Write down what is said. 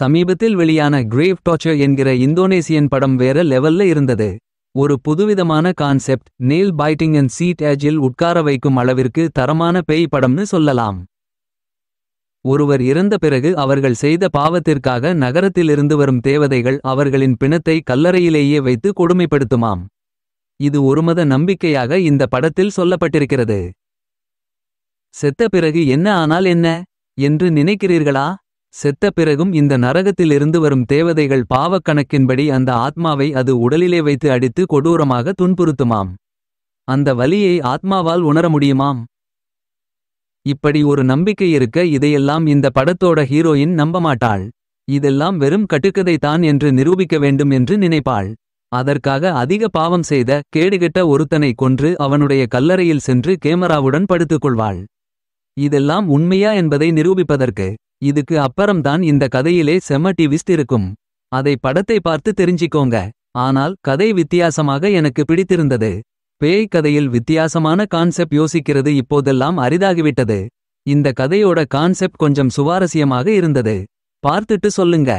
சமீபத்தில் வெளியான grave torture என்கிற இந்தோனேசியன் படம் வேற லெவல்ல இருந்தது ஒரு புதுவிதமான concept nail biting and seat ஏஜில் உட்கார வைக்கும் அளவிற்கு தரமான பேய் படம்னு சொல்லலாம் ஒருவர் இறந்த பிறகு அவர்கள் செய்த பாவத்திற்காக நகரத்திலிருந்து வரும் தேவதைகள் அவர்களின் பிணத்தை கல்லறையிலேயே வைத்து கொடுமைப்படுத்துமாம் இது ஒருமத நம்பிக்கையாக இந்த படத்தில் சொல்லப்பட்டிருக்கிறது செத்த பிறகு என்ன ஆனால் என்ன என்று நினைக்கிறீர்களா செத்த பிறகும் இந்த நரகத்திலிருந்து வரும் தேவதைகள் பாவக்கணக்கின்படி அந்த ஆத்மாவை அது உடலிலே வைத்து அடித்து கொடூரமாக துன்புறுத்துமாம் அந்த வலியை ஆத்மாவால் உணர முடியுமாம் இப்படி ஒரு நம்பிக்கை இருக்க இதையெல்லாம் இந்த படத்தோட ஹீரோயின் நம்பமாட்டாள் இதெல்லாம் வெறும் தான் என்று நிரூபிக்க வேண்டும் என்று நினைப்பாள் அதற்காக அதிக பாவம் செய்த கேடுகெட்ட ஒருத்தனை கொன்று அவனுடைய கல்லறையில் சென்று கேமராவுடன் படுத்துக்கொள்வாள் இதெல்லாம் உண்மையா என்பதை நிரூபிப்பதற்கு இதுக்கு அப்புறம்தான் இந்த கதையிலே செம டிவிஸ்ட் இருக்கும் அதை படத்தை பார்த்து தெரிஞ்சிக்கோங்க ஆனால் கதை வித்தியாசமாக எனக்கு பிடித்திருந்தது பேய் கதையில் வித்தியாசமான கான்செப்ட் யோசிக்கிறது இப்போதெல்லாம் அரிதாகிவிட்டது இந்த கதையோட கான்செப்ட் கொஞ்சம் சுவாரஸ்யமாக இருந்தது பார்த்துட்டு சொல்லுங்க